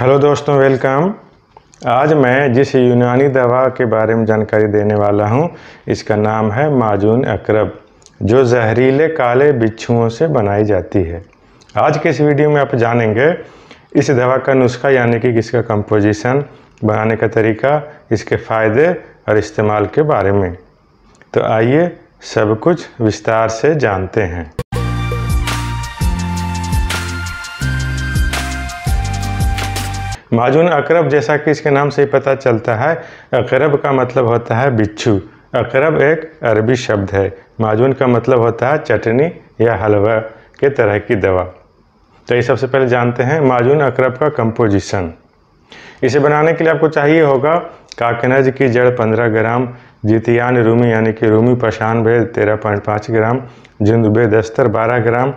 hello दोस्तों welcome आज मैं जिस यूनानी दवा के बारे में जानकारी देने वाला हूं, इसका नाम है माजून अकरब जो जहरीले काले बिच्छुओं से बनाई जाती है आज के इस वीडियो में आप जानेंगे इस दवा का नुस्खा यानी कि इसका कंपोजिशन बनाने का तरीका इसके फ़ायदे और इस्तेमाल के बारे में तो आइए सब कुछ विस्तार से जानते हैं माजून अकरब जैसा कि इसके नाम से ही पता चलता है अकरब का मतलब होता है बिच्छू अकरब एक अरबी शब्द है माजून का मतलब होता है चटनी या हलवा के तरह की दवा तो ये सबसे पहले जानते हैं माजून अकरब का कंपोजिशन इसे बनाने के लिए आपको चाहिए होगा काकनज की जड़ 15 ग्राम जितियान रूमी यानी कि रूमी पशान भेद तेरह पॉइंट पाँच ग्राम जिंदबे दस्तर 12 ग्राम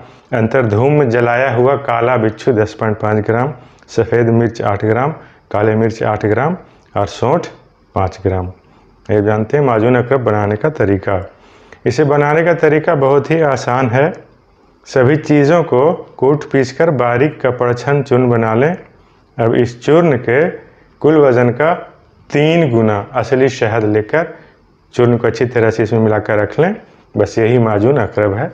धूम में जलाया हुआ काला बिच्छू 10.5 ग्राम सफ़ेद मिर्च आठ ग्राम काले मिर्च आठ ग्राम और सौठ पाँच ग्राम ये जानते हैं माजून अकरब बनाने का तरीका इसे बनाने का तरीका बहुत ही आसान है सभी चीज़ों को कूट पीस कर बारीक कपड़छन चूर्ण बना लें अब इस चूर्ण के कुल वज़न का तीन गुना असली शहद लेकर चूर्ण को अच्छी तरह से इसमें मिलाकर रख लें बस यही माजून अकरब है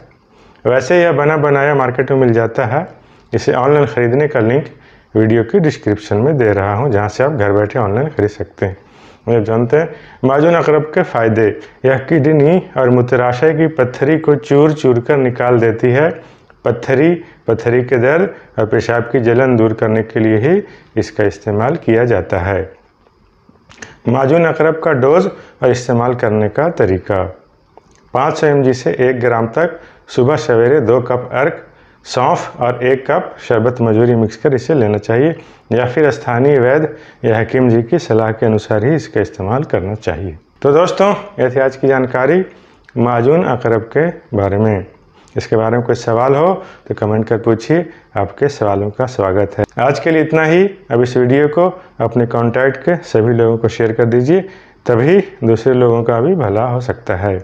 वैसे यह बना बनाया मार्केट में मिल जाता है इसे ऑनलाइन ख़रीदने का लिंक वीडियो के डिस्क्रिप्शन में दे रहा हूँ जहाँ से आप घर बैठे ऑनलाइन खरीद सकते हैं मैं जानते हैं माजून अकरब के फ़ायदे यह किडनी और मूत्राशय की पत्थरी को चूर चूर कर निकाल देती है पत्थरी पत्थरी के दर्द और पेशाब की जलन दूर करने के लिए ही इसका इस्तेमाल किया जाता है माजून अकरब का डोज और इस्तेमाल करने का तरीका 500 सौ से 1 ग्राम तक सुबह सवेरे दो कप अर्क सौंफ और एक कप शरबत मजूरी मिक्स कर इसे लेना चाहिए या फिर स्थानीय वैद्य या हकीम जी की सलाह के अनुसार ही इसका इस्तेमाल करना चाहिए तो दोस्तों ये थी आज की जानकारी माजून अकरब के बारे में इसके बारे में कोई सवाल हो तो कमेंट कर पूछिए आपके सवालों का स्वागत है आज के लिए इतना ही अब इस वीडियो को अपने कॉन्टैक्ट के सभी लोगों को शेयर कर दीजिए तभी दूसरे लोगों का भी भला हो सकता है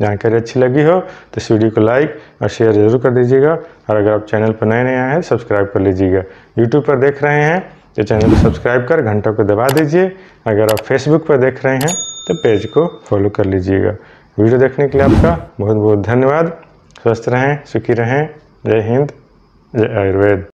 जानकारी अच्छी लगी हो तो इस वीडियो को लाइक और शेयर जरूर कर दीजिएगा और अगर आप चैनल पर नए नए आए हैं सब्सक्राइब कर लीजिएगा यूट्यूब पर देख रहे हैं तो चैनल को सब्सक्राइब कर घंटों को दबा दीजिए अगर आप फेसबुक पर देख रहे हैं तो पेज को फॉलो कर लीजिएगा वीडियो देखने के लिए आपका बहुत बहुत धन्यवाद स्वस्थ रहें सुखी रहें जय हिंद जय आयुर्वेद